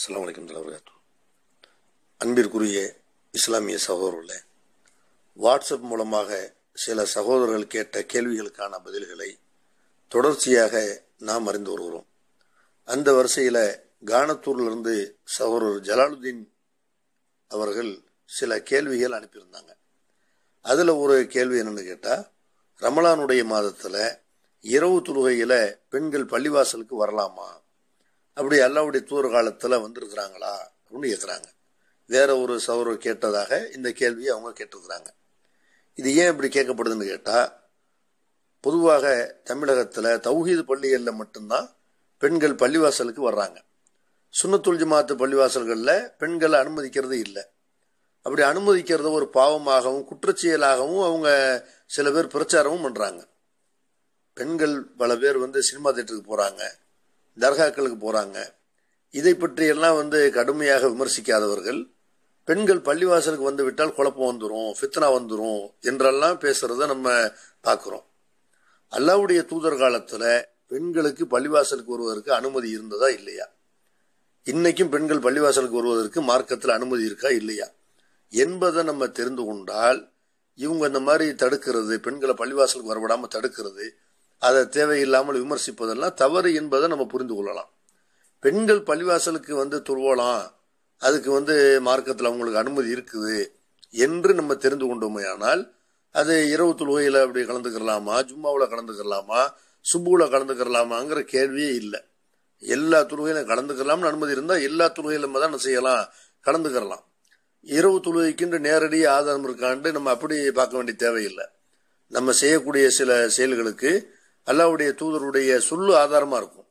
அஸ்லாம் வலைக்கம் தலைவர்காத்து அன்பிற்குரிய இஸ்லாமிய சகோதரர்களே வாட்ஸ்அப் மூலமாக சில சகோதரர்கள் கேட்ட கேள்விகளுக்கான பதில்களை தொடர்ச்சியாக நாம் அறிந்து வருகிறோம் அந்த வரிசையில் கானத்தூர்லேருந்து சகோதரர் ஜலாலுதீன் அவர்கள் சில கேள்விகள் அனுப்பியிருந்தாங்க அதில் ஒரு கேள்வி என்னென்னு கேட்டால் ரமலானுடைய மாதத்தில் இரவு தொழுகையில் பெண்கள் பள்ளிவாசலுக்கு வரலாமா அப்படி அல்லாவுடைய தூர் காலத்தில் வந்திருக்கிறாங்களா அப்படின்னு கேட்குறாங்க வேற ஒரு சௌரவ கேட்டதாக இந்த கேள்வியை அவங்க கேட்டிருக்கிறாங்க இது ஏன் இப்படி கேட்கப்படுதுன்னு கேட்டால் பொதுவாக தமிழகத்தில் தௌஹீது பள்ளிகளில் மட்டும்தான் பெண்கள் பள்ளிவாசலுக்கு வர்றாங்க சுண்ணத்துல் ஜமாத்து பள்ளிவாசல்களில் பெண்களை அனுமதிக்கிறது இல்லை அப்படி அனுமதிக்கிறத ஒரு பாவமாகவும் குற்றச்செயலாகவும் அவங்க சில பேர் பிரச்சாரமும் பண்ணுறாங்க பெண்கள் பல பேர் வந்து சினிமா தேட்டருக்கு போகிறாங்க தர்காக்களுக்கு போகிறாங்க இதை பற்றியெல்லாம் வந்து கடுமையாக விமர்சிக்காதவர்கள் பெண்கள் பள்ளிவாசலுக்கு வந்து விட்டால் குழப்பம் வந்துடும் ஃபித்னா வந்துடும் என்றெல்லாம் பேசுறத நம்ம பார்க்குறோம் அல்லாவுடைய தூதர் காலத்தில் பெண்களுக்கு பள்ளிவாசலுக்கு வருவதற்கு அனுமதி இருந்ததா இல்லையா இன்னைக்கும் பெண்கள் பள்ளிவாசலுக்கு வருவதற்கு மார்க்கத்தில் அனுமதி இருக்கா இல்லையா என்பதை நம்ம தெரிந்து கொண்டால் இவங்க இந்த மாதிரி தடுக்கிறது பெண்களை பள்ளிவாசலுக்கு வரவிடாமல் தடுக்கிறது அதை தேவையில்லாமல் விமர்சிப்பதெல்லாம் தவறு என்பதை நம்ம புரிந்து கொள்ளலாம் பெண்கள் பள்ளிவாசலுக்கு வந்து துருவலாம் அதுக்கு வந்து மார்க்கத்தில் அவங்களுக்கு அனுமதி இருக்குது என்று நம்ம தெரிந்து கொண்டோமையானால் அது இரவு தொழுகையில் அப்படி கலந்துக்கிறலாமா ஜும்மாவில் கலந்துக்கிறலாமா சுப்புவில் கலந்துக்கிறலாமாங்கிற கேள்வியே இல்லை எல்லா தொழுகையிலும் கலந்துக்கலாம்னு அனுமதி இருந்தால் எல்லா தொழுகையிலும் நம்ம தான் செய்யலாம் கலந்துக்கிறலாம் இரவு தொழுகைக்குன்ற நேரடி ஆதாரம் இருக்காண்டு நம்ம அப்படி பார்க்க வேண்டிய தேவையில்லை நம்ம செய்யக்கூடிய சில செயல்களுக்கு அல்லாவுடைய தூதருடைய சொல்லு ஆதாரமாக இருக்கும்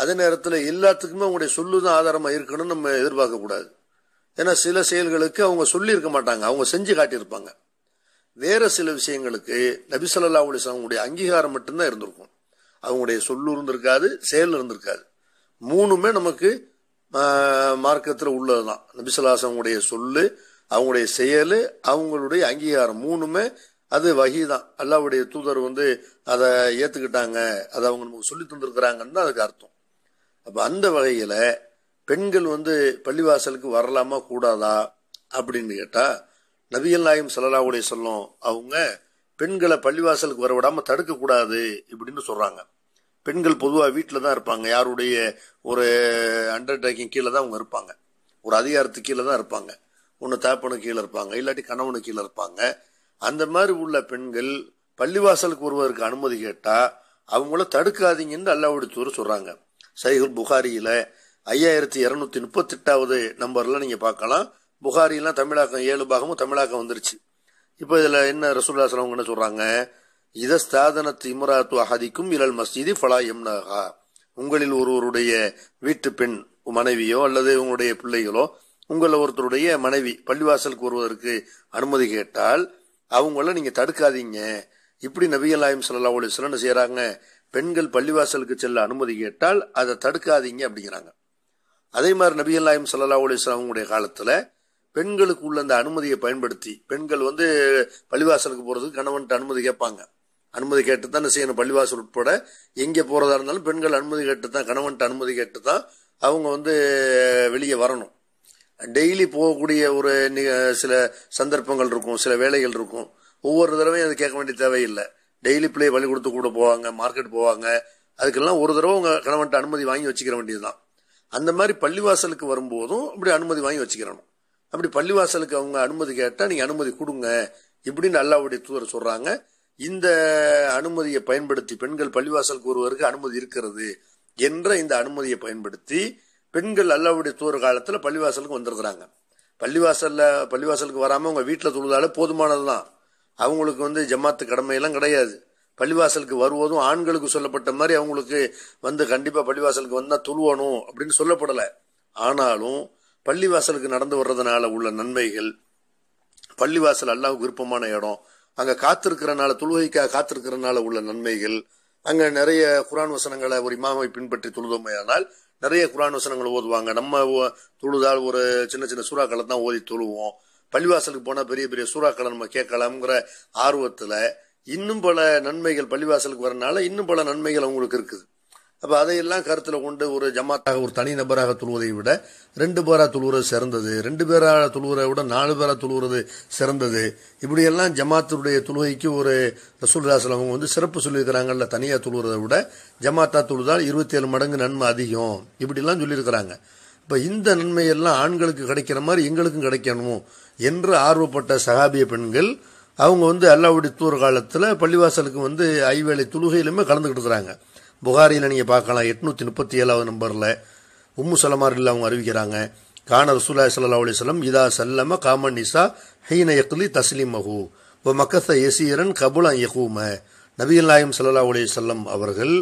அதே நேரத்தில் எல்லாத்துக்குமே அவங்களுடைய சொல்லு தான் ஆதாரமாக இருக்கணும்னு நம்ம எதிர்பார்க்கக்கூடாது ஏன்னா சில செயல்களுக்கு அவங்க சொல்லியிருக்க மாட்டாங்க அவங்க செஞ்சு காட்டியிருப்பாங்க வேற சில விஷயங்களுக்கு நபிசல்லா அலிஸ் அவங்களுடைய அங்கீகாரம் மட்டும்தான் இருந்திருக்கும் அவங்களுடைய சொல்லு இருந்திருக்காது செயல் இருந்திருக்காது மூணுமே நமக்கு மார்க்கத்தில் உள்ளது தான் நபிசல்லாஸ் அவங்களுடைய சொல்லு அவங்களுடைய செயல் அவங்களுடைய அங்கீகாரம் மூணுமே அது வகி தான் அல்லாவுடைய தூதர் வந்து அதை ஏற்றுக்கிட்டாங்க அதை அவங்க நமக்கு சொல்லி தந்திருக்கிறாங்கன்னு தான் அதுக்கு அர்த்தம் அப்போ அந்த வகையில் பெண்கள் வந்து பள்ளிவாசலுக்கு வரலாமா கூடாதா அப்படின்னு கேட்டால் நவியல் நாயம் சல்லாவுடைய சொல்லும் அவங்க பெண்களை பள்ளிவாசலுக்கு தடுக்க தடுக்கக்கூடாது இப்படின்னு சொல்கிறாங்க பெண்கள் பொதுவாக வீட்டில் தான் இருப்பாங்க யாருடைய ஒரு அண்டர்டேக்கிங் கீழே தான் அவங்க இருப்பாங்க ஒரு அதிகாரத்துக்கு கீழே தான் இருப்பாங்க ஒன்று தாப்பனு கீழே இருப்பாங்க இல்லாட்டி கணவனு கீழே இருப்பாங்க அந்த மாதிரி உள்ள பெண்கள் பள்ளிவாசலுக்கு வருவதற்கு அனுமதி கேட்டால் அவங்கள தடுக்காதீங்கன்னு அல்லாவுடித்தூர் சொல்கிறாங்க சைகுல் புகாரியில் ஐயாயிரத்தி இரநூத்தி முப்பத்தெட்டாவது நம்பரில் நீங்கள் பார்க்கலாம் புகாரிலாம் தமிழாக்கம் ஏழு பாகமும் தமிழாக்கம் வந்துருச்சு இப்போ இதில் என்ன ரசூல்லா சலவங்க என்ன சொல்கிறாங்க இத ஸ்தாதனத்து இமராத்து அஹதிக்கும் இலல் மசீதி ஃபலா எம்னஹா உங்களில் ஒருவருடைய வீட்டு பெண் மனைவியோ அல்லது உங்களுடைய பிள்ளைகளோ உங்களில் ஒருத்தருடைய மனைவி பள்ளிவாசலுக்கு வருவதற்கு அனுமதி கேட்டால் அவங்கள நீங்கள் தடுக்காதீங்க இப்படி நபிகளாயம் சொல்லலா ஒளி சொல்லணும் செய்கிறாங்க பெண்கள் பள்ளிவாசலுக்கு செல்ல அனுமதி கேட்டால் அதை தடுக்காதீங்க அப்படிங்கிறாங்க அதே மாதிரி நபிகள்லாயம் சல்லா அலிஸ்லாம் அவங்களுடைய காலத்தில் பெண்களுக்கு உள்ள அந்த அனுமதியை பயன்படுத்தி பெண்கள் வந்து பள்ளிவாசலுக்கு போகிறதுக்கு கணவன்ட்டு அனுமதி கேட்பாங்க அனுமதி கேட்டு தான் செய்யணும் பள்ளிவாசல் உட்பட எங்கே போகிறதா இருந்தாலும் பெண்கள் அனுமதி கேட்டு தான் கணவன்ட்டு அனுமதி கேட்டு தான் அவங்க வந்து வெளியே வரணும் டெய்லி போகக்கூடிய ஒரு சில சந்தர்ப்பங்கள் இருக்கும் சில வேலைகள் இருக்கும் ஒவ்வொரு தடவையும் அது கேட்க வேண்டிய தேவையில்லை டெய்லி பிள்ளை கொடுத்து கூட போவாங்க மார்க்கெட் போவாங்க அதுக்கெல்லாம் ஒரு தடவை உங்கள் கணவன்ட்ட அனுமதி வாங்கி வச்சுக்கிற வேண்டியதுதான் அந்த மாதிரி பள்ளிவாசலுக்கு வரும்போதும் இப்படி அனுமதி வாங்கி வச்சுக்கிறணும் அப்படி பள்ளிவாசலுக்கு அவங்க அனுமதி கேட்டால் நீங்கள் அனுமதி கொடுங்க இப்படின்னு அல்லாவுடைய தூதர் சொல்கிறாங்க இந்த அனுமதியை பயன்படுத்தி பெண்கள் பள்ளிவாசலுக்கு ஒருவருக்கு அனுமதி இருக்கிறது என்ற இந்த அனுமதியை பயன்படுத்தி பெண்கள் அல்லாவுடைய தூர காலத்தில் பள்ளிவாசலுக்கு வந்திருக்கிறாங்க பள்ளிவாசலில் பள்ளிவாசலுக்கு வராமல் அவங்க வீட்டில் தொழுதாலே போதுமானது தான் அவங்களுக்கு வந்து ஜமாத்து கடமையெல்லாம் கிடையாது பள்ளிவாசலுக்கு வருவதும் ஆண்களுக்கு சொல்லப்பட்ட மாதிரி அவங்களுக்கு வந்து கண்டிப்பாக பள்ளிவாசலுக்கு வந்தால் துழுவணும் அப்படின்னு சொல்லப்படலை ஆனாலும் பள்ளிவாசலுக்கு நடந்து வர்றதுனால உள்ள நன்மைகள் பள்ளிவாசல் அல்லாவுக்கு விருப்பமான இடம் அங்கே காத்திருக்கிறனால தொழுகைக்காக காத்திருக்கிறனால உள்ள நன்மைகள் அங்கே நிறைய குரான் வசனங்களை ஒரு இமாமை பின்பற்றி தொழுதோமையானால் நிறைய குரான் வசனங்கள் ஓதுவாங்க நம்ம தொழுதால் ஒரு சின்ன சின்ன சூறாக்களை தான் ஓதி தொழுவோம் பள்ளிவாசலுக்கு போனால் பெரிய பெரிய சூறாக்களை நம்ம கேட்கலாம்ங்கிற ஆர்வத்தில் இன்னும் பல நன்மைகள் பள்ளிவாசலுக்கு வரனால இன்னும் பல நன்மைகள் அவங்களுக்கு இருக்குது அப்போ அதையெல்லாம் கருத்தில் கொண்டு ஒரு ஜமாத்தாக ஒரு தனி நபராக தொழுவதை விட ரெண்டு பேராக தொழுவது சிறந்தது ரெண்டு பேராக தொழுவதை விட நாலு பேராக தொழுவது சிறந்தது இப்படியெல்லாம் ஜமாத்துடைய தொழுகைக்கு ஒரு ரசூல்லாசல் அவங்க வந்து சிறப்பு சொல்லியிருக்கிறாங்கல்ல தனியாக தொழுவதை விட ஜமாத்தா தொழுதால் இருபத்தி ஏழு மடங்கு நன்மை அதிகம் இப்படிலாம் சொல்லியிருக்கிறாங்க இப்போ இந்த நன்மையெல்லாம் ஆண்களுக்கு கிடைக்கிற மாதிரி எங்களுக்கும் கிடைக்கணும் என்று ஆர்வப்பட்ட சகாபிய பெண்கள் அவங்க வந்து அல்லாவுடைய தூர் காலத்தில் பள்ளிவாசலுக்கு வந்து ஐவேளை தொழுகையிலுமே கலந்துக்கிட்டு இருக்கிறாங்க புகாரியில் நீங்கள் பார்க்கலாம் எட்நூற்றி முப்பத்தி ஏழாவது நம்பரில் உம்மு இல்லை அவங்க அறிவிக்கிறாங்க கான ரசூலா சல்லா அலிஸ்லம் இதா சல்லம காமன் நிசா ஹீன யக்லி தஸ்லீம் மஹூ இப்போ மக்கத்த எசீரன் கபுலன் யகூம நபிகள் நாயம் சல்லா அலி சொல்லம் அவர்கள்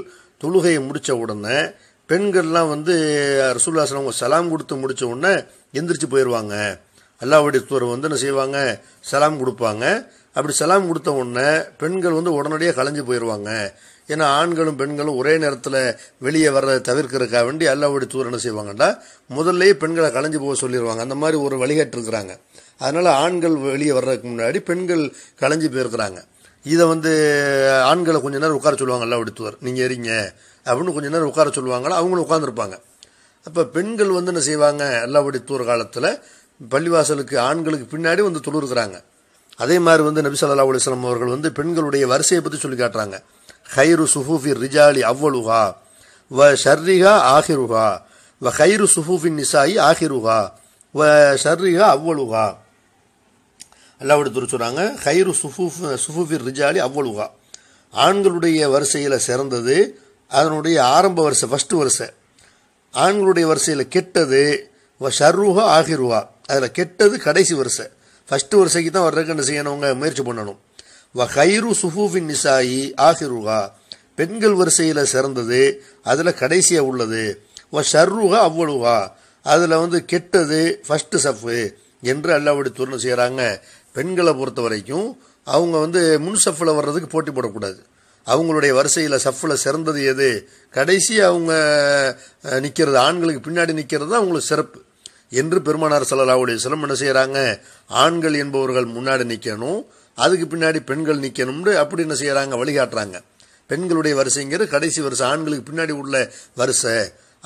தொழுகையை முடித்த உடனே பெண்கள்லாம் வந்து ரசூல்லா அவங்க சலாம் கொடுத்து முடித்த உடனே எந்திரிச்சு போயிடுவாங்க அல்லாவுடைய தூர் வந்து என்ன செய்வாங்க சலாம் கொடுப்பாங்க அப்படி செலாம் கொடுத்த உடனே பெண்கள் வந்து உடனடியாக கலைஞ்சு போயிடுவாங்க ஏன்னா ஆண்களும் பெண்களும் ஒரே நேரத்தில் வெளியே வர்றதை தவிர்க்கிறதுக்காக வேண்டி அல்லாவுடைய தூரம் என்ன செய்வாங்கன்னா முதல்லயே பெண்களை கலைஞ்சு போக சொல்லிடுவாங்க அந்த மாதிரி ஒரு வழிகாட்டிருக்கிறாங்க அதனால் ஆண்கள் வெளியே வர்றதுக்கு முன்னாடி பெண்கள் கலைஞ்சு போயிருக்கிறாங்க இதை வந்து ஆண்களை கொஞ்ச நேரம் உட்கார சொல்லுவாங்க அல்லாவுடைய தூர் நீங்கள் எறிங்க அப்படின்னு கொஞ்ச நேரம் உட்கார சொல்லுவாங்களா அவங்களும் உட்காந்துருப்பாங்க அப்போ பெண்கள் வந்து என்ன செய்வாங்க அல்லாவுடைய தூர் காலத்தில் பள்ளிவாசலுக்கு ஆண்களுக்கு பின்னாடி வந்து தொழுறுக்கிறாங்க அதே மாதிரி வந்து நபி சல்லா அலுவலாம் அவர்கள் வந்து பெண்களுடைய வரிசையை பற்றி சொல்லி காட்டுறாங்க ஹைரு சுஃபூஃபி ரிஜாலி அவ்வளுகா வ ஷர்ரிஹா ஆஹிருகா வ ஹைரு சுஹூஃபின் நிசாயி ஆஹிருகா வ ஷர்ரிகா ஷர்ரிஹா எல்லா அல்லாவோட சொல்கிறாங்க ஹைரு சுஃபூஃப் சுஃபூஃபிர் ரிஜாலி அவ்வளுகா ஆண்களுடைய வரிசையில் சிறந்தது அதனுடைய ஆரம்ப வரிசை ஃபஸ்ட்டு வரிசை ஆண்களுடைய வரிசையில் கெட்டது வ ஷர்ருஹா ஆகிருவா அதில் கெட்டது கடைசி வரிசை ஃபஸ்ட்டு வரிசைக்கு தான் வர்றதுக்கு என்ன செய்யணுங்க முயற்சி பண்ணணும் வ ஹைரு சுஃபூஃபின் நிசாயி ஆஹிருகா பெண்கள் வரிசையில் சிறந்தது அதில் கடைசியாக உள்ளது வ ஷர்ருகா அவ்வளவுகா அதில் வந்து கெட்டது ஃபஸ்ட்டு சஃப்பு என்று அல்லாவுடைய துறன் செய்கிறாங்க பெண்களை பொறுத்த வரைக்கும் அவங்க வந்து முன் சஃபில் வர்றதுக்கு போட்டி போடக்கூடாது அவங்களுடைய வரிசையில் சஃப்பில் சிறந்தது எது கடைசி அவங்க நிற்கிறது ஆண்களுக்கு பின்னாடி நிற்கிறது தான் அவங்களுக்கு சிறப்பு என்று பெருமானார் சல்லாவுடைய சிலம் என்ன செய்யறாங்க ஆண்கள் என்பவர்கள் முன்னாடி நிற்கணும் அதுக்கு பின்னாடி பெண்கள் நிற்கணும்னு அப்படி என்ன செய்யறாங்க வழிகாட்டுறாங்க பெண்களுடைய வரிசைங்கிறது கடைசி வரிசை ஆண்களுக்கு பின்னாடி உள்ள வரிசை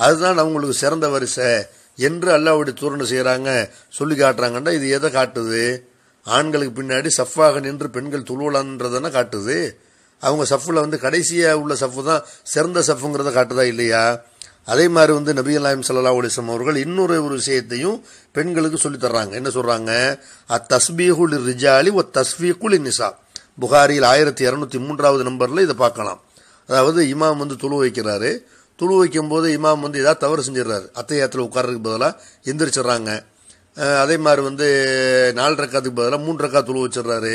அதுதான் அவங்களுக்கு சிறந்த வரிசை என்று அல்லாவுடைய தூரணை செய்கிறாங்க சொல்லி காட்டுறாங்கன்னா இது எதை காட்டுது ஆண்களுக்கு பின்னாடி சஃபாக நின்று பெண்கள் துளுவலான்றதான காட்டுது அவங்க சஃப்பில் வந்து கடைசியாக உள்ள சஃப்பு தான் சிறந்த சஃப்புங்கிறத காட்டுதா இல்லையா அதே மாதிரி வந்து நபிகள்லாயம் சல்லா அலிஸ்லாம் அவர்கள் இன்னொரு ஒரு விஷயத்தையும் பெண்களுக்கு தர்றாங்க என்ன சொல்கிறாங்க அத் தஸ்பீஹுல் ரிஜாலி ஒ தஸ்வீக்குல் நிசா புகாரியில் ஆயிரத்தி இரநூத்தி மூன்றாவது நம்பரில் இதை பார்க்கலாம் அதாவது இமாம் வந்து துளு வைக்கிறாரு துளு வைக்கும் போது இமாம் வந்து ஏதாவது தவறு அத்தை அத்தையாத்தில் உட்கார்றதுக்கு பதிலாக எந்திரிச்சிடுறாங்க அதே மாதிரி வந்து நாலு ரக்காத்துக்கு பதிலாக மூன்று ரக்கா துளு வச்சிடுறாரு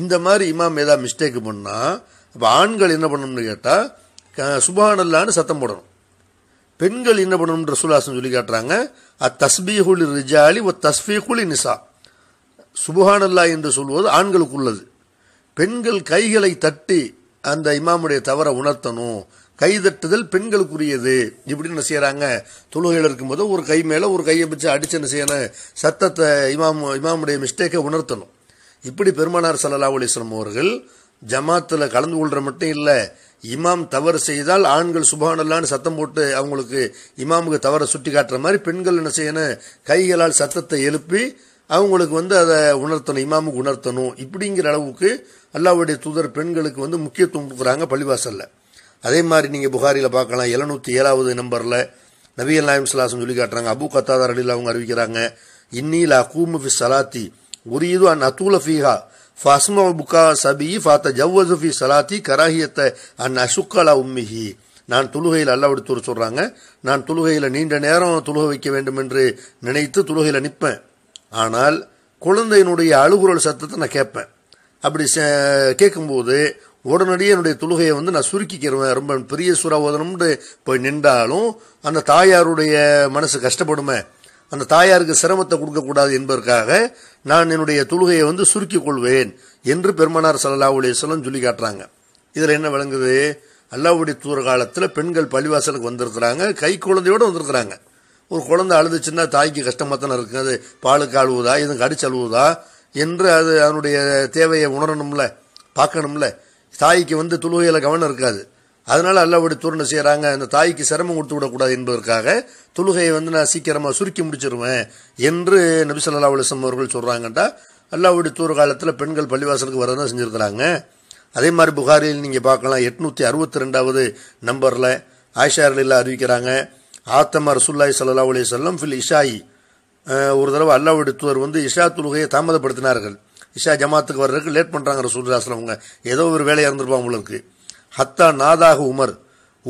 இந்த மாதிரி இமாம் ஏதாவது மிஸ்டேக் பண்ணால் இப்போ ஆண்கள் என்ன பண்ணணும்னு கேட்டால் சுபானல்லான்னு சத்தம் போடணும் பெண்கள் என்ன பண்ணணும்ன்ற சுல்லாசம் சொல்லி காட்டுறாங்க அத் தஸ்பீஹுல் ரிஜாலி ஒ தஸ்பீஹுல் நிசா சுபஹானல்லா என்று சொல்வது ஆண்களுக்கு உள்ளது பெண்கள் கைகளை தட்டி அந்த இமாமுடைய தவற உணர்த்தணும் கைதட்டுதல் பெண்களுக்குரியது இப்படி என்ன செய்யறாங்க தொழுகையில் இருக்கும்போது ஒரு கை மேலே ஒரு கையை பிடிச்சி அடிச்சு என்ன செய்யணும் சத்தத்தை இமாம் இமாமுடைய மிஸ்டேக்கை உணர்த்தணும் இப்படி பெருமானார் சல்லா அலிஸ்லாம் அவர்கள் ஜமாத்தில் கலந்து கொள்கிற மட்டும் இல்லை இமாம் தவறு செய்தால் ஆண்கள் சுபானல்லான்னு சத்தம் போட்டு அவங்களுக்கு இமாமுக்கு தவறை சுட்டி காட்டுற மாதிரி பெண்கள் என்ன செய்யணும் கைகளால் சத்தத்தை எழுப்பி அவங்களுக்கு வந்து அதை உணர்த்தணும் இமாமுக்கு உணர்த்தணும் இப்படிங்கிற அளவுக்கு அல்லாவுடைய தூதர் பெண்களுக்கு வந்து முக்கியத்துவம் கொடுக்குறாங்க பள்ளிவாசலில் அதே மாதிரி நீங்கள் புகாரியில் பார்க்கலாம் எழுநூத்தி ஏழாவது நம்பரில் நபியல் நாயம் சலாசன் சொல்லி காட்டுறாங்க அபு கத்தாதார் அடியில் அவங்க அறிவிக்கிறாங்க இன்னில் அகூமு ஃபி சலாத்தி உரியது அன் அத்தூல ஃபீஹா فاسمع புக்கா சபி ஃபாத்த ஜவ்வசுஃபி சலாத்தி ان அன் அசுக்கலா امه நான் துலுகையில் தூர் சொல்கிறாங்க நான் துலுகையில் நீண்ட நேரம் துலுக வைக்க வேண்டும் என்று நினைத்து துலுகையில் நிற்பேன் ஆனால் குழந்தையினுடைய அழுகுரல் சத்தத்தை நான் கேட்பேன் அப்படி கேட்கும்போது உடனடியே என்னுடைய துலுகையை வந்து நான் சுருக்கிக்கிறேன் ரொம்ப பெரிய சுராவோதனம்னு போய் நின்றாலும் அந்த தாயாருடைய மனசு கஷ்டப்படுமே அந்த தாயாருக்கு சிரமத்தை கொடுக்கக்கூடாது என்பதற்காக நான் என்னுடைய தொழுகையை வந்து சுருக்கிக் கொள்வேன் என்று பெருமனார் சல்லா சொல்லம் சொல்லி காட்டுறாங்க இதில் என்ன விளங்குது அல்லாவுடைய தூர காலத்தில் பெண்கள் பள்ளிவாசலுக்கு வந்திருக்கிறாங்க கை குழந்தையோடு வந்திருக்கிறாங்க ஒரு குழந்தை அழுதுச்சுன்னா தாய்க்கு கஷ்டமாக தானே இருக்குது அது பாலுக்கு அழுவுதா இதுவும் கடிச்சு அழுவுதா என்று அது அதனுடைய தேவையை உணரணும்ல பார்க்கணும்ல தாய்க்கு வந்து தொழுகையில் கவனம் இருக்காது அதனால் அல்லாவுடைய தூரணை செய்கிறாங்க அந்த தாய்க்கு சிரமம் கொடுத்து விடக்கூடாது என்பதற்காக தொழுகையை வந்து நான் சீக்கிரமாக சுருக்கி முடிச்சிருவேன் என்று நபிசல்லா அலுவலம் அவர்கள் சொல்கிறாங்கட்டா அல்லாவுடைய தூர் காலத்தில் பெண்கள் பள்ளிவாசலுக்கு வரதான் செஞ்சிருக்கிறாங்க அதே மாதிரி புகாரில் நீங்கள் பார்க்கலாம் எட்நூற்றி அறுபத்தி ரெண்டாவது நம்பரில் ஆயிஷாரில் அறிவிக்கிறாங்க ஆத்தமா ரசுல்லாய் சல்லா அலி சொல்லம் ஃபில் இஷாயி ஒரு தடவை அல்லாவுடைய தூர் வந்து இஷா தொழுகையை தாமதப்படுத்தினார்கள் இஷா ஜமாத்துக்கு வர்றதுக்கு லேட் பண்ணுறாங்க ரசூல்லாஸ்லாம் அவங்க ஏதோ ஒரு வேலையாக இருந்திருப்பாங்க உங்களுக்கு ஹத்தா நாதாக உமர்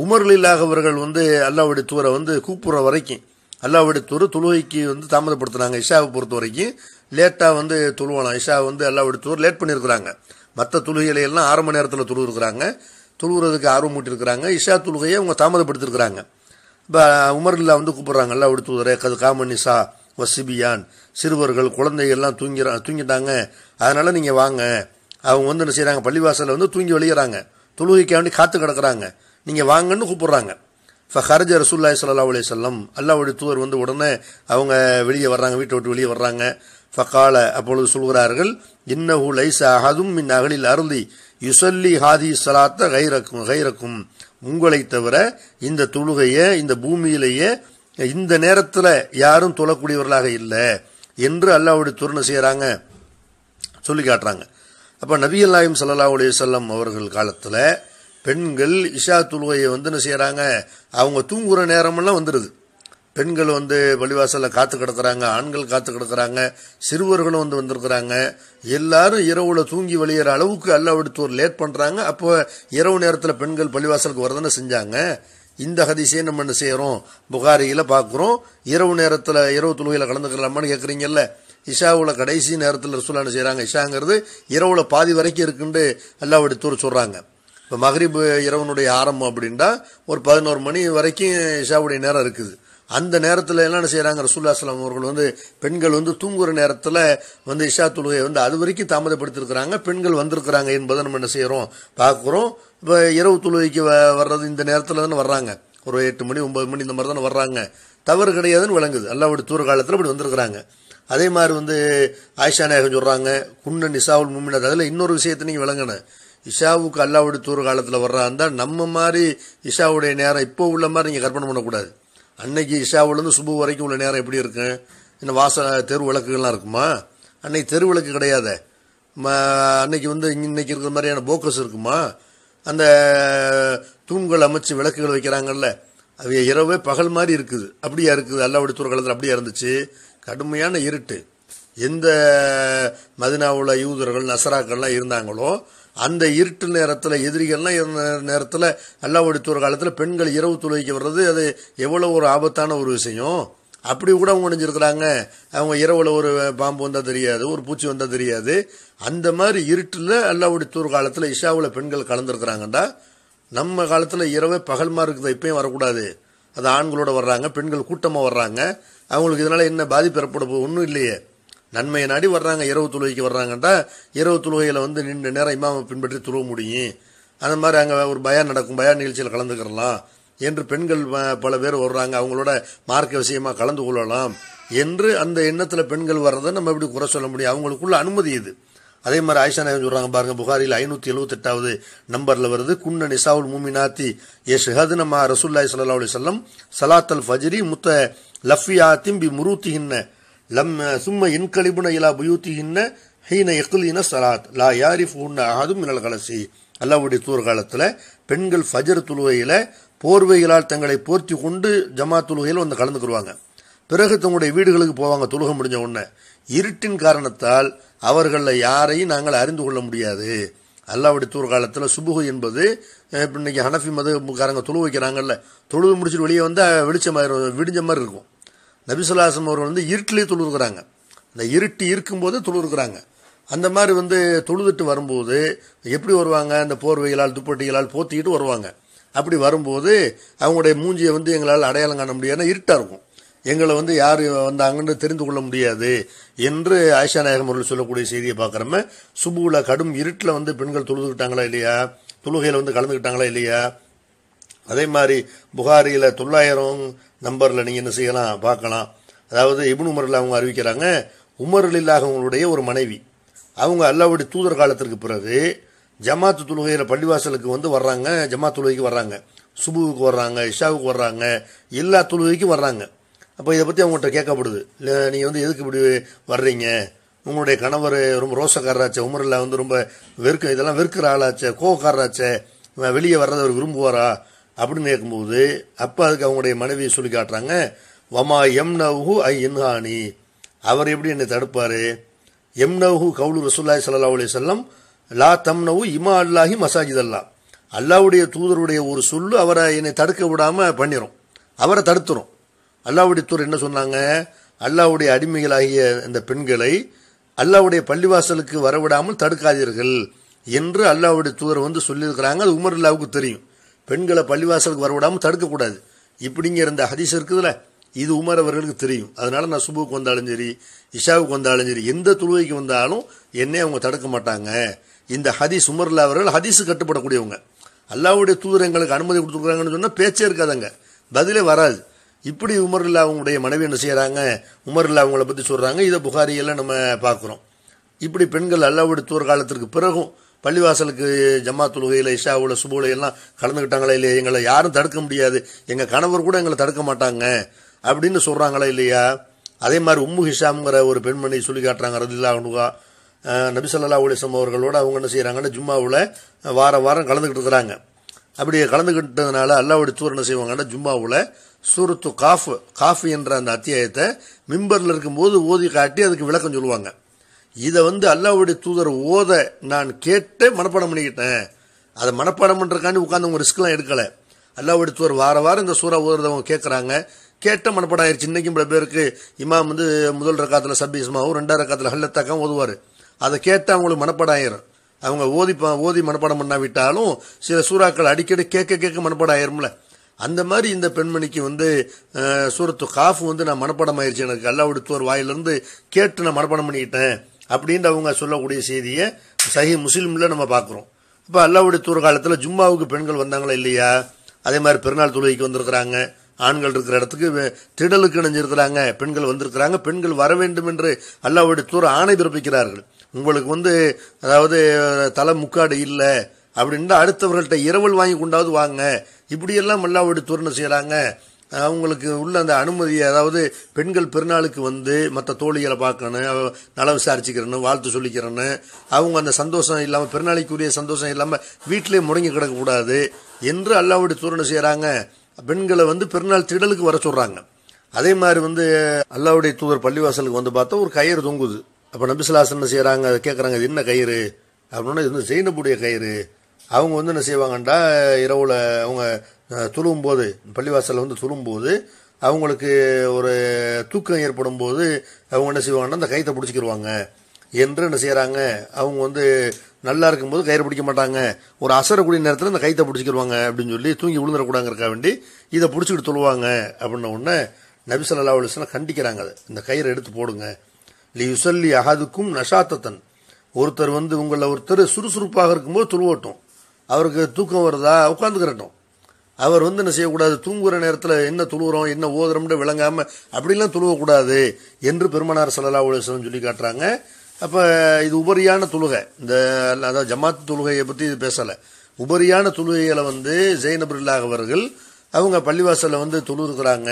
உமர்கள் இல்லாதவர்கள் வந்து அல்லாவுடைய தூரை வந்து கூப்புற வரைக்கும் அல்லாவுடைய தூர் துளுவைக்கு வந்து தாமதப்படுத்துனாங்க இஷாவை பொறுத்த வரைக்கும் லேட்டாக வந்து தொழுவலாம் இஷா வந்து அல்லாவுடைய தூர் லேட் பண்ணியிருக்கிறாங்க மற்ற துளுகைகளை எல்லாம் ஆறு மணி நேரத்தில் துழுவிருக்கிறாங்க துழுவுறதுக்கு ஆர்வம் மூட்டிருக்கிறாங்க இஷா துளுகையை அவங்க தாமதப்படுத்திருக்கிறாங்க இப்போ இல்லா வந்து கூப்பிட்றாங்க அல்லாவுடைய தூதரே கது காமனிசா வசிபியான் சிறுவர்கள் குழந்தைகள்லாம் தூங்கிற தூங்கிட்டாங்க அதனால் நீங்கள் வாங்க அவங்க வந்து என்ன செய்கிறாங்க பள்ளிவாசலில் வந்து தூங்கி வெளியிறாங்க தொழுகைக்கு வேண்டி காத்து கிடக்கிறாங்க நீங்கள் வாங்கன்னு கூப்பிடுறாங்க இப்போ ஹரஜ ரசூல்லாய் சல்லா அலி சொல்லம் அல்லாவுடைய தூர் வந்து உடனே அவங்க வெளியே வர்றாங்க வீட்டை விட்டு வெளியே வர்றாங்க ஃபக்கால அப்பொழுது சொல்கிறார்கள் இன்னஹு லைச அகதும் மின் அகலில் அருந்தி யுசல்லி ஹாதி சலாத்த கைரக்கும் கைரக்கும் உங்களை தவிர இந்த தொழுகையே இந்த பூமியிலேயே இந்த நேரத்தில் யாரும் தொழக்கூடியவர்களாக இல்லை என்று அல்லாவுடைய துருணை செய்கிறாங்க சொல்லி காட்டுறாங்க அப்போ நபியல் நாயம் சல்லா உலக செல்லம் அவர்கள் காலத்தில் பெண்கள் இஷா துழுவையை வந்து என்ன செய்கிறாங்க அவங்க தூங்குகிற நேரமெல்லாம் வந்துடுது பெண்கள் வந்து வழிவாசலில் காத்து கிடக்கிறாங்க ஆண்கள் காத்து கிடக்கிறாங்க சிறுவர்களும் வந்து வந்திருக்கிறாங்க எல்லாரும் இரவுல தூங்கி வழியிற அளவுக்கு அல்ல ஒரு லேட் பண்ணுறாங்க அப்போ இரவு நேரத்தில் பெண்கள் பள்ளிவாசலுக்கு வரதுன்னு செஞ்சாங்க இந்த ஹதிசையை நம்ம என்ன செய்கிறோம் புகாரியில் பார்க்குறோம் இரவு நேரத்தில் இரவு தொழுகையில் கலந்துக்கலாமான்னு கேட்குறீங்கல்ல இஷாவில் கடைசி நேரத்தில் ரசூலான என்ன செய்கிறாங்க இஷாங்கிறது இரவுல பாதி வரைக்கும் இருக்குன்ட்டு எல்லா எடுத்து சொல்கிறாங்க இப்போ மஹரிப் இரவனுடைய ஆரம்பம் அப்படின்ட்டா ஒரு பதினோரு மணி வரைக்கும் இஷாவுடைய நேரம் இருக்குது அந்த நேரத்தில் என்ன செய்கிறாங்க ரசூல்லா சலாம் அவர்கள் வந்து பெண்கள் வந்து தூங்குகிற நேரத்தில் வந்து இஷா தொழுகையை வந்து அது வரைக்கும் தாமதப்படுத்திருக்கிறாங்க பெண்கள் வந்திருக்கிறாங்க என்பதை நம்ம என்ன செய்கிறோம் பார்க்குறோம் இப்போ இரவு தொழுகைக்கு வர்றது இந்த நேரத்தில் தானே வர்றாங்க ஒரு எட்டு மணி ஒன்பது மணி இந்த மாதிரி தானே வர்றாங்க தவறு கிடையாதுன்னு விளங்குது அல்லாவுடைய தூர காலத்தில் இப்படி வந்திருக்கிறாங்க அதே மாதிரி வந்து ஆயிஷா நாயகம் சொல்கிறாங்க குன்ன நிசாவுல் மும்மினத் அதில் இன்னொரு விஷயத்தை நீங்கள் விளங்கினேன் இஷாவுக்கு அல்லாவுடைய தூர காலத்தில் வர்றா இருந்தால் நம்ம மாதிரி இஷாவுடைய நேரம் இப்போ உள்ள மாதிரி நீங்கள் கற்பனை பண்ணக்கூடாது அன்னைக்கு இஷாவிலேருந்து சுபு வரைக்கும் உள்ள நேரம் எப்படி இருக்கும் இன்னும் வாச தெரு விளக்குகள்லாம் இருக்குமா அன்னைக்கு தெரு விளக்கு கிடையாது அன்னைக்கு வந்து இன்னைக்கு இருக்கிற மாதிரியான போக்கஸ் இருக்குமா அந்த தூண்கள் அமைச்சு விளக்குகள் வைக்கிறாங்கல்ல அது இரவே பகல் மாதிரி இருக்குது அப்படியா இருக்குது அல்லாவுடைய தூர காலத்தில் அப்படியா இருந்துச்சு கடுமையான இருட்டு எந்த மதினாவில் யூதர்கள் நசராக்கள்லாம் இருந்தாங்களோ அந்த இருட்டு நேரத்தில் எதிரிகள்லாம் இருந்த நேரத்தில் அல்லாவடித்தோர் காலத்தில் பெண்கள் இரவு துளைக்கு வர்றது அது எவ்வளோ ஒரு ஆபத்தான ஒரு விஷயம் அப்படி கூட அவங்க நினைஞ்சிருக்கிறாங்க அவங்க இரவில் ஒரு பாம்பு வந்தால் தெரியாது ஒரு பூச்சி வந்தால் தெரியாது அந்த மாதிரி இருட்டில் அல்லாவடித்தூர் காலத்தில் இஷாவில் பெண்கள் கலந்துருக்குறாங்கண்டா நம்ம காலத்தில் இரவே பகல்மா இருக்குது இப்பயும் வரக்கூடாது அது ஆண்களோட வர்றாங்க பெண்கள் கூட்டமாக வர்றாங்க அவங்களுக்கு இதனால் என்ன பாதிப்பு ஏற்பட போகுது ஒன்றும் இல்லையே நன்மையை நாடி வர்றாங்க இரவு தொழுகைக்கு வர்றாங்கன்றா இரவு தொழுகையில் வந்து நின்று நேரம் இமாம பின்பற்றி துருவ முடியும் அந்த மாதிரி அங்கே ஒரு பயம் நடக்கும் பயம் நிகழ்ச்சியில் கலந்துக்கிறலாம் என்று பெண்கள் பல பேர் வர்றாங்க அவங்களோட மார்க்க விஷயமாக கலந்து கொள்ளலாம் என்று அந்த எண்ணத்தில் பெண்கள் வர்றதை நம்ம எப்படி குறை சொல்ல முடியும் அவங்களுக்குள்ள அனுமதி இது அதே மாதிரி ஆயிஷா நாயகம் சொல்கிறாங்க பாருங்க புகாரில் ஐநூற்றி எட்டாவது நம்பரில் வருது குன்ன நிசாவுல் மூமினாத்தி ஏ ஷஹது ரசூல்லாய் சல்லா அலி சொல்லம் சலாத் அல் ஃபஜ்ரி முத்த லஃபியா திம்பி முருத்திஹின்ன லம் சும்ம இன்கலிபுன இலா ஹின்ன ஹீன எக்குலீன சலாத் லா யாரிஃப் உன்ன அஹதும் மினல் கலசி அல்லாவுடைய தூர் காலத்தில் பெண்கள் ஃபஜர் துலுவையில் போர்வைகளால் தங்களை போர்த்தி கொண்டு ஜமா துலுவையில் வந்து கலந்துக்குருவாங்க பிறகு தங்களுடைய வீடுகளுக்கு போவாங்க தொழுகை முடிஞ்ச உடனே இருட்டின் காரணத்தால் அவர்களில் யாரையும் நாங்கள் அறிந்து கொள்ள முடியாது அல்லாவுடைய தூர் காலத்தில் சுபுகு என்பது இப்போ இன்றைக்கி ஹனஃபி மதுக்காரங்க தொழு வைக்கிறாங்கல்ல தொழுது முடிச்சுட்டு வெளியே வந்தால் வெளிச்சமாக விடிஞ்ச மாதிரி இருக்கும் நபிசுல்லாசம் அவர்கள் வந்து இருட்டிலே தொழுதுக்கிறாங்க இந்த இருட்டு இருக்கும்போது தொழுதுக்கிறாங்க அந்த மாதிரி வந்து தொழுதுட்டு வரும்போது எப்படி வருவாங்க அந்த போர்வைகளால் துப்பட்டிகளால் போத்திக்கிட்டு வருவாங்க அப்படி வரும்போது அவங்களுடைய மூஞ்சியை வந்து எங்களால் அடையாளம் காண முடியாதுன்னா இருட்டாக இருக்கும் எங்களை வந்து யார் வந்தாங்கன்னு தெரிந்து கொள்ள முடியாது என்று ஆயிஷா நாயகம் அவர்கள் சொல்லக்கூடிய செய்தியை பார்க்குறோமே சுபுவில் கடும் இருட்டில் வந்து பெண்கள் தொழுதுக்கிட்டாங்களா இல்லையா தொழுகையில் வந்து கலந்துக்கிட்டாங்களா இல்லையா அதே மாதிரி புகாரியில் தொள்ளாயிரம் நம்பரில் நீங்கள் என்ன செய்யலாம் பார்க்கலாம் அதாவது இபுன் உமரில் அவங்க அறிவிக்கிறாங்க உமர்லில்லாக அவங்களுடைய ஒரு மனைவி அவங்க அல்லாவுடைய தூதர் காலத்திற்கு பிறகு ஜமாத்து தொழுகையில் பள்ளிவாசலுக்கு வந்து வர்றாங்க ஜமாத் தொழுகைக்கு வர்றாங்க சுபுவுக்கு வர்றாங்க இஷாவுக்கு வர்றாங்க எல்லா தொழுகைக்கும் வர்றாங்க அப்போ இதை பற்றி அவங்கள்ட்ட கேட்கப்படுது இல்லை நீங்கள் வந்து எதுக்கு இப்படி வர்றீங்க உங்களுடைய கணவர் ரொம்ப ரோசக்காரராச்ச உமரில் வந்து ரொம்ப வெறுக்க இதெல்லாம் வெறுக்கிற ஆளாச்சே கோவக்காரராச்ச வெளியே வர்றதை அவர் விரும்புவாரா அப்படின்னு கேட்கும்போது அப்போ அதுக்கு அவங்களுடைய மனைவியை சொல்லி காட்டுறாங்க வமா எம் நவ்ஹு ஐ இன்ஹானி அவர் எப்படி என்னை தடுப்பார் எம் நவ்ஹு கவுலு ரசூல்லாய் சல்லா அலி செல்லம் லா தம் நவு இமா அல்லாஹி மசாஜித் அல்லா அல்லாவுடைய தூதருடைய ஒரு சொல்லு அவரை என்னை தடுக்க விடாமல் பண்ணிடும் அவரை தடுத்துரும் அல்லாவுடையத்தூர் என்ன சொன்னாங்க அல்லாவுடைய அடிமைகளாகிய இந்த பெண்களை அல்லாவுடைய பள்ளிவாசலுக்கு வரவிடாமல் தடுக்காதீர்கள் என்று அல்லாவுடைய தூதர் வந்து சொல்லியிருக்கிறாங்க அது உமர் அல்லாவுக்கு தெரியும் பெண்களை பள்ளிவாசலுக்கு வரவிடாமல் தடுக்கக்கூடாது இப்படிங்கிற இந்த ஹதீஸ் இருக்குதுல்ல இது உமர் அவர்களுக்கு தெரியும் அதனால் நான் சுபுக்கு வந்தாலும் சரி இஷாவுக்கு வந்தாலும் சரி எந்த தொழுகைக்கு வந்தாலும் என்னை அவங்க தடுக்க மாட்டாங்க இந்த ஹதீஸ் உமர்லா அவர்கள் ஹதீஸு கட்டுப்படக்கூடியவங்க அல்லாவுடைய தூதர் எங்களுக்கு அனுமதி கொடுத்துருக்குறாங்கன்னு சொன்னால் பேச்சே இருக்காதங்க பதிலே வராது இப்படி இல்லா அவங்களுடைய மனைவி என்ன செய்கிறாங்க இல்லா அவங்கள பற்றி சொல்கிறாங்க இதை புகாரியெல்லாம் நம்ம பார்க்குறோம் இப்படி பெண்கள் அல்லாவுடைய தூர் காலத்திற்கு பிறகும் பள்ளிவாசலுக்கு ஜம்மா தொழுகையில் இஷாவில் சுபுல எல்லாம் கலந்துக்கிட்டாங்களா இல்லையா எங்களை யாரும் தடுக்க முடியாது எங்கள் கணவர் கூட எங்களை தடுக்க மாட்டாங்க அப்படின்னு சொல்கிறாங்களா இல்லையா அதே மாதிரி உம்மு ஹிஷாம்ங்கிற ஒரு பெண்மணி சொல்லி காட்டுறாங்க ரதில்லா அனுகா நபிசல்லா உலிசம் அவர்களோடு அவங்க என்ன செய்கிறாங்கன்னா ஜும்மாவில் வாரம் வாரம் கலந்துக்கிட்டு இருக்கிறாங்க அப்படி கலந்துக்கிட்டதுனால அல்லாவுடைய தூர் என்ன செய்வாங்கன்னா ஜும்மாவில் சூரத்து காஃபு காஃபு என்ற அந்த அத்தியாயத்தை மிம்பரில் இருக்கும்போது ஓதி காட்டி அதுக்கு விளக்கம் சொல்லுவாங்க இதை வந்து அல்லாவுடைய தூதர் ஓத நான் கேட்டு மனப்பாடம் பண்ணிக்கிட்டேன் அதை மனப்பாடம் பண்ணுறக்காண்டி உட்காந்து அவங்க ரிஸ்க்லாம் எடுக்கலை அல்லாவுடைய தூதர் வார வாரம் இந்த சூறா ஓதுறதவங்க கேட்குறாங்க கேட்ட மனப்பாடம் ஆயிடுச்சு இன்றைக்கும் பல பேருக்கு இமாம் வந்து முதல் ரக்காத்தில் சபீஸ்மாவும் ரெண்டாம் ரக்காத்தில் ஹல்லத்தாக்கம் ஓதுவார் அதை கேட்டு அவங்களுக்கு மனப்பாடம் ஆயிரும் அவங்க ஓதி ஓதி மனப்பாடம் பண்ணாவிட்டாலும் சில சூறாக்கள் அடிக்கடி கேட்க கேட்க மனப்பாடம் ஆயிரும்ல அந்த மாதிரி இந்த பெண்மணிக்கு வந்து சூரத்து காஃப் வந்து நான் மனப்படம் ஆயிடுச்சு எனக்கு அல்லாவுடுத்துவர் வாயிலிருந்து கேட்டு நான் மனப்படம் பண்ணிக்கிட்டேன் அப்படின்ட்டு அவங்க சொல்லக்கூடிய செய்தியை சஹி முஸ்லீமில் நம்ம பார்க்குறோம் இப்போ அல்லாவுடைய தூர காலத்தில் ஜும்மாவுக்கு பெண்கள் வந்தாங்களா இல்லையா அதே மாதிரி பெருநாள் தொழுகைக்கு வந்திருக்கிறாங்க ஆண்கள் இருக்கிற இடத்துக்கு திடலுக்கு இணைஞ்சிருக்கிறாங்க பெண்கள் வந்திருக்கிறாங்க பெண்கள் வர வேண்டும் என்று அல்லாவுடைய தூர ஆணை பிறப்பிக்கிறார்கள் உங்களுக்கு வந்து அதாவது தலை முக்காடு இல்லை அப்படின்ட்டு அடுத்தவர்கள்ட்ட இரவல் வாங்கி கொண்டாவது வாங்க இப்படியெல்லாம் மல்லாவோடு என்ன செய்கிறாங்க அவங்களுக்கு உள்ள அந்த அனுமதி அதாவது பெண்கள் பெருநாளுக்கு வந்து மற்ற தோழிகளை பார்க்கணும் நலம் விசாரிச்சுக்கிறணும் வாழ்த்து சொல்லிக்கிறேன்னு அவங்க அந்த சந்தோஷம் இல்லாமல் பெருநாளைக்குரிய சந்தோஷம் இல்லாமல் வீட்டிலே முடங்கி கிடக்கக்கூடாது என்று அல்லாவுடைய தூரணம் செய்கிறாங்க பெண்களை வந்து பெருநாள் திடலுக்கு வர சொல்கிறாங்க அதே மாதிரி வந்து அல்லாவுடைய தூதர் பள்ளிவாசலுக்கு வந்து பார்த்தா ஒரு கயிறு தொங்குது அப்போ நபிசிலாசன் செய்கிறாங்க அதை கேட்குறாங்க இது என்ன கயிறு அப்படின்னா இது வந்து ஜெயினபுடைய கயிறு அவங்க வந்து என்ன செய்வாங்கண்டா இரவில் அவங்க துளும் போது பள்ளிவாசலில் வந்து துளும் போது அவங்களுக்கு ஒரு தூக்கம் ஏற்படும் போது அவங்க என்ன செய்வாங்கன்னா அந்த கைத்தை பிடிச்சிக்கிருவாங்க என்று என்ன செய்கிறாங்க அவங்க வந்து நல்லா இருக்கும்போது கயிறு பிடிக்க மாட்டாங்க ஒரு அசரக்கூடிய நேரத்தில் இந்த கைத்தை பிடிச்சிக்கிருவாங்க அப்படின்னு சொல்லி தூங்கி இருக்கா வேண்டி இதை பிடிச்சிக்கிட்டு தொழுவாங்க அப்படின்ன உடனே நபிசல்லா அலுவலாம் கண்டிக்கிறாங்க அதை இந்த கயிறை எடுத்து போடுங்க லி யுசல்லி அகதுக்கும் நஷாத்தத்தன் ஒருத்தர் வந்து உங்களை ஒருத்தர் சுறுசுறுப்பாக இருக்கும்போது துழுவட்டும் அவருக்கு தூக்கம் வருதா உட்காந்துக்கிறட்டும் அவர் வந்து என்ன செய்யக்கூடாது தூங்குகிற நேரத்தில் என்ன துழுவுறோம் என்ன ஓதுறோம்னு விளங்காமல் அப்படிலாம் துழுவக்கூடாது என்று பெருமனார் சலலா உலகம் சொல்லி காட்டுறாங்க அப்போ இது உபரியான தொழுகை இந்த அதாவது ஜமாத் தொழுகையை பற்றி இது பேசலை உபரியான தொழுகையில் வந்து ஜெயினபிர்லாக் அவர்கள் அவங்க பள்ளிவாசலில் வந்து தொழுதுருக்குறாங்க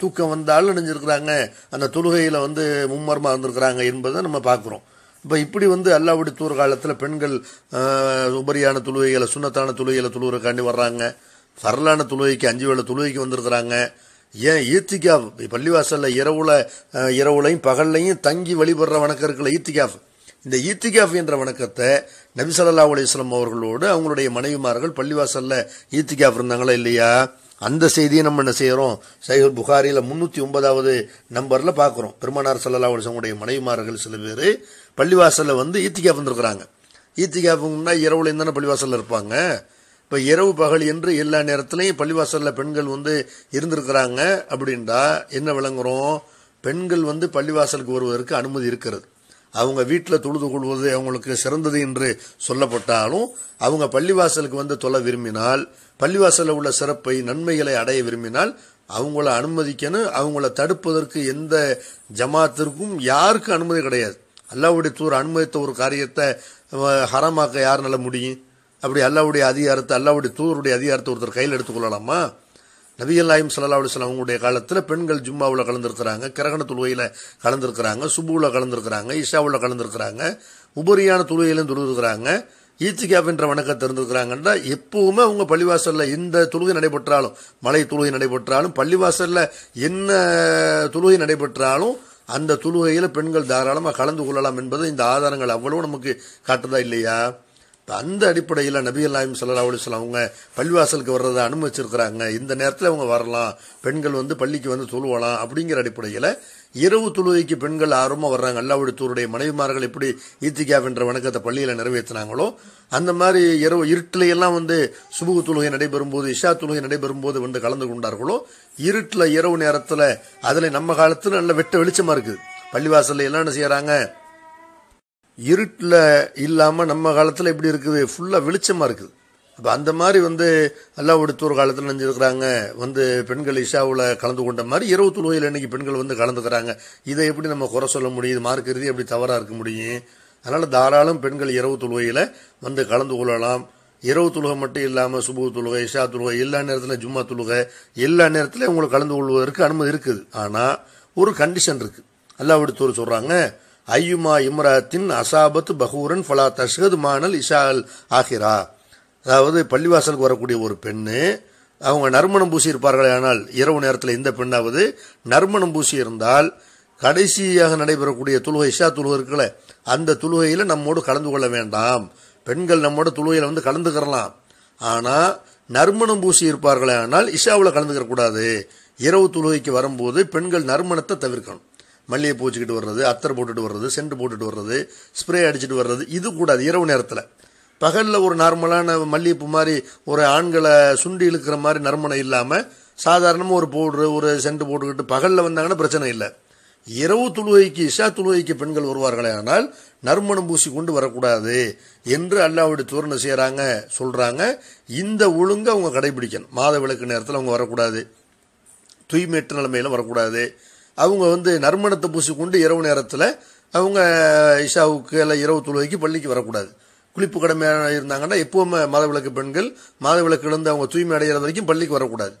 தூக்கம் வந்தாலும் நினைஞ்சிருக்கிறாங்க அந்த தொழுகையில் வந்து மும்மரமாக இருந்திருக்கிறாங்க என்பதை நம்ம பார்க்குறோம் இப்போ இப்படி வந்து அல்லாவுடி தூர் காலத்தில் பெண்கள் உபரியான துளுவைகளை சுண்ணத்தான துளுவைகளை துளுவுறக்காண்டி வர்றாங்க சரளான துளுவைக்கு அஞ்சு வேலை துளுவைக்கு வந்திருக்கிறாங்க ஏன் ஈத்திகாஃப் பள்ளிவாசலில் இரவுல இரவுலையும் பகல்லையும் தங்கி வழிபடுற வணக்கம் இருக்குல்ல ஈத்திகாஃப் இந்த ஈத்திகாஃப் என்ற வணக்கத்தை நபிசல்லா அலிஸ்லாம் அவர்களோடு அவங்களுடைய மனைவிமார்கள் பள்ளிவாசலில் ஈத்திகாஃப் இருந்தாங்களா இல்லையா அந்த செய்தியை நம்ம என்ன செய்கிறோம் சைஹுல் புகாரியில் முந்நூற்றி ஒன்பதாவது நம்பரில் பார்க்குறோம் பெருமானார் சல்லா அலிசவங்களுடைய மனைவிமார்கள் சில பேர் பள்ளிவாசலில் வந்து ஈத்திகா வந்திருக்கிறாங்க ஈத்திகாப்புன்னா இரவுல இருந்தானே பள்ளிவாசலில் இருப்பாங்க இப்போ இரவு பகல் என்று எல்லா நேரத்துலையும் பள்ளிவாசலில் பெண்கள் வந்து இருந்திருக்கிறாங்க அப்படின்டா என்ன விளங்குறோம் பெண்கள் வந்து பள்ளிவாசலுக்கு வருவதற்கு அனுமதி இருக்கிறது அவங்க வீட்டில் தொழுது கொள்வது அவங்களுக்கு சிறந்தது என்று சொல்லப்பட்டாலும் அவங்க பள்ளிவாசலுக்கு வந்து தொல்ல விரும்பினால் பள்ளிவாசலில் உள்ள சிறப்பை நன்மைகளை அடைய விரும்பினால் அவங்கள அனுமதிக்கணும் அவங்கள தடுப்பதற்கு எந்த ஜமாத்திற்கும் யாருக்கும் அனுமதி கிடையாது அல்லாவுடைய தூர் அனுமதித்த ஒரு காரியத்தை ஹரமாக்க யாருனால முடியும் அப்படி அல்லாவுடைய அதிகாரத்தை அல்லாவுடைய தூருடைய அதிகாரத்தை ஒருத்தர் கையில் எடுத்துக்கொள்ளலாமா நபியல்லாயும் சல்லா அலிஸ்லாம் அவங்களுடைய காலத்தில் பெண்கள் ஜும்மாவில் கலந்துருக்கிறாங்க கிரகண தொழுகையில் கலந்துருக்கிறாங்க சுபுவில் கலந்துருக்கிறாங்க இஷாவில் கலந்துருக்கிறாங்க உபரியான தொழுகையிலும் தொழுதுருக்கிறாங்க ஈத்திகாப் என்ற வணக்கத்தை இருந்திருக்கிறாங்கன்னா எப்பவுமே அவங்க பள்ளிவாசலில் எந்த தொழுகை நடைபெற்றாலும் மலை தொழுகை நடைபெற்றாலும் பள்ளிவாசலில் என்ன தொழுகை நடைபெற்றாலும் அந்த தொழுகையில் பெண்கள் தாராளமாக கலந்து கொள்ளலாம் என்பது இந்த ஆதாரங்கள் அவ்வளவு நமக்கு காட்டுதா இல்லையா அந்த அடிப்படையில் நபிகள் நாயம் சல்லா அலிஸ்லாம் அவங்க பள்ளிவாசலுக்கு வர்றதை அனுமதிச்சிருக்கிறாங்க இந்த நேரத்தில் அவங்க வரலாம் பெண்கள் வந்து பள்ளிக்கு வந்து தொழுவலாம் அப்படிங்கிற அடிப்படையில் இரவு தொழுகைக்கு பெண்கள் ஆர்வமாக வர்றாங்க அல்லாவுடைய மனைவிமார்கள் எப்படி ஈத்திகா என்ற வணக்கத்தை பள்ளியில் நிறைவேற்றினாங்களோ அந்த மாதிரி இரவு இருட்டிலையெல்லாம் வந்து சுபுக தொழுகை நடைபெறும் போது இஷா தொழுகை நடைபெறும் போது வந்து கலந்து கொண்டார்களோ இருட்டில் இரவு நேரத்தில் அதில் நம்ம காலத்தில் நல்ல வெட்ட வெளிச்சமாக இருக்குது பள்ளிவாசலில் என்னென்ன செய்கிறாங்க இருட்டில் இல்லாமல் நம்ம காலத்தில் எப்படி இருக்குது ஃபுல்லாக வெளிச்சமாக இருக்குது அப்போ அந்த மாதிரி வந்து எல்லா ஒடுத்தூர் காலத்தில் நினைஞ்சிருக்கிறாங்க வந்து பெண்கள் இஷாவில் கலந்து கொண்ட மாதிரி இரவு தொழுகையில் இன்றைக்கி பெண்கள் வந்து கலந்துக்கிறாங்க இதை எப்படி நம்ம குறை சொல்ல முடியுது இறுதி எப்படி தவறாக இருக்க முடியும் அதனால் தாராளம் பெண்கள் இரவு தொழுகையில் வந்து கலந்து கொள்ளலாம் இரவு தொழுகை மட்டும் இல்லாமல் சுபு தொழுகை இஷா தொழுகை எல்லா நேரத்தில் ஜும்மா தொழுகை எல்லா நேரத்துலையும் உங்களுக்கு கலந்து கொள்வதற்கு அனுமதி இருக்குது ஆனால் ஒரு கண்டிஷன் இருக்குது ஒடுத்தூர் சொல்கிறாங்க ஐயுமா இம்ராத்தின் அசாபத் பகூரன் ஃபலா தஷ்கது மானல் இஷால் ஆகிரா அதாவது பள்ளிவாசலுக்கு வரக்கூடிய ஒரு பெண்ணு அவங்க நறுமணம் பூசி இருப்பார்கள் ஆனால் இரவு நேரத்தில் இந்த பெண்ணாவது நறுமணம் பூசி இருந்தால் கடைசியாக நடைபெறக்கூடிய துலுகை இஷா துலுகை இருக்குல்ல அந்த துலுகையில் நம்மோடு கலந்து கொள்ள வேண்டாம் பெண்கள் நம்மோட துலுகையில் வந்து கலந்துக்கிறலாம் ஆனால் நறுமணம் பூசி இருப்பார்களே ஆனால் இஷாவில் கலந்துக்கிறக்கூடாது இரவு துலுகைக்கு வரும்போது பெண்கள் நறுமணத்தை தவிர்க்கணும் மல்லிகை பூச்சிக்கிட்டு வர்றது அத்தர் போட்டுட்டு வர்றது சென்ட் போட்டுட்டு வர்றது ஸ்ப்ரே அடிச்சுட்டு வர்றது இது கூடாது இரவு நேரத்தில் பகலில் ஒரு நார்மலான மல்லிகைப்பூ மாதிரி ஒரு ஆண்களை சுண்டி இழுக்கிற மாதிரி நறுமணம் இல்லாமல் சாதாரணமாக ஒரு பவுட்ரு ஒரு சென்ட் போட்டுக்கிட்டு பகலில் வந்தாங்கன்னா பிரச்சனை இல்லை இரவு துளுவைக்கு இஷா துளுவைக்கு பெண்கள் வருவார்களே ஆனால் நறுமணம் பூசி கொண்டு வரக்கூடாது என்று அல்லாவுடைய தூரணை செய்கிறாங்க சொல்கிறாங்க இந்த ஒழுங்கை அவங்க கடைபிடிக்கணும் மாத விளக்கு நேரத்தில் அவங்க வரக்கூடாது தூய்மையற்ற நிலைமையில் வரக்கூடாது அவங்க வந்து நறுமணத்தை பூசிக்கொண்டு இரவு நேரத்தில் அவங்க இஷாவுக்கு எல்லாம் இரவு தொழுவைக்கு பள்ளிக்கு வரக்கூடாது குளிப்பு கடமையாக இருந்தாங்கன்னா எப்போவுமே மாதவிளக்கு பெண்கள் மாதவிளக்கு இழந்து அவங்க தூய்மை அடைகிற வரைக்கும் பள்ளிக்கு வரக்கூடாது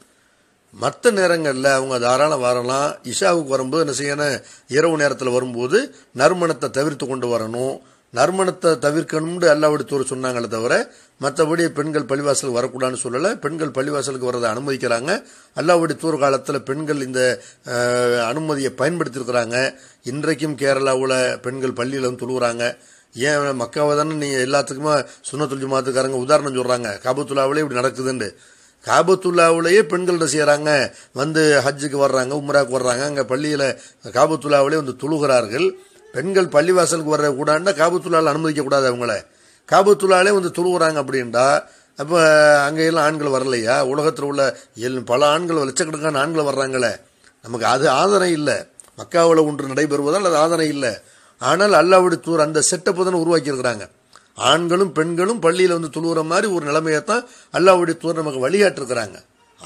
மற்ற நேரங்களில் அவங்க தாராளம் வரலாம் இஷாவுக்கு வரும்போது என்ன செய்யணும் இரவு நேரத்தில் வரும்போது நறுமணத்தை தவிர்த்து கொண்டு வரணும் நறுமணத்தை தவிர்க்கணும்னு அல்லாவிடத்தோர் சொன்னாங்களே தவிர மற்றபடி பெண்கள் பள்ளிவாசலுக்கு வரக்கூடாதுன்னு சொல்லலை பெண்கள் பள்ளிவாசலுக்கு வரதை அனுமதிக்கிறாங்க அல்லாவுடைய தூர் காலத்தில் பெண்கள் இந்த அனுமதியை பயன்படுத்தியிருக்கிறாங்க இன்றைக்கும் கேரளாவில் பெண்கள் பள்ளியில் வந்து தொழுகிறாங்க ஏன் மக்காவை தானே நீங்கள் எல்லாத்துக்குமே சுண்ணத்துல் ஜமாத்துக்காரங்க உதாரணம் சொல்கிறாங்க காபத்துல்லாவிலே இப்படி நடக்குதுண்டு காபத்துல்லாவிலேயே பெண்கள் என்ன செய்கிறாங்க வந்து ஹஜ்ஜுக்கு வர்றாங்க உம்ராவுக்கு வர்றாங்க அங்கே பள்ளியில் காபத்துல்லாவிலே வந்து தொழுகிறார்கள் பெண்கள் பள்ளிவாசலுக்கு வர கூடாதுன்னா காபத்துள்ளால் அனுமதிக்கக்கூடாது அவங்கள காபத்துள்ளாலே வந்து துருவுறாங்க அப்படின்டா அப்போ அங்கே எல்லாம் ஆண்கள் வரலையா உலகத்தில் உள்ள எல் பல ஆண்கள் லட்சக்கணக்கான ஆண்கள் வர்றாங்களே நமக்கு அது ஆதனை இல்லை மக்காவில் ஒன்று நடைபெறுவதால் அது ஆதனை இல்லை ஆனால் அல்லாவுடைய தூர் அந்த செட்டப்பு தானே உருவாக்கியிருக்கிறாங்க ஆண்களும் பெண்களும் பள்ளியில் வந்து துழுவுற மாதிரி ஒரு நிலைமையைத்தான் தான் அல்லாவுடைய தூர் நமக்கு வழிகாட்டிருக்கிறாங்க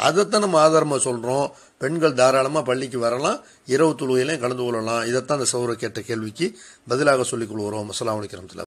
அதைத்தான் நம்ம ஆதாரமாக சொல்கிறோம் பெண்கள் தாராளமாக பள்ளிக்கு வரலாம் இரவு தொழுகையிலையும் கலந்து கொள்ளலாம் இதைத்தான் அந்த சௌர கேட்ட கேள்விக்கு பதிலாக சொல்லிக் கொள்வோம் அஸ்லாம் வலிக்கிறோம்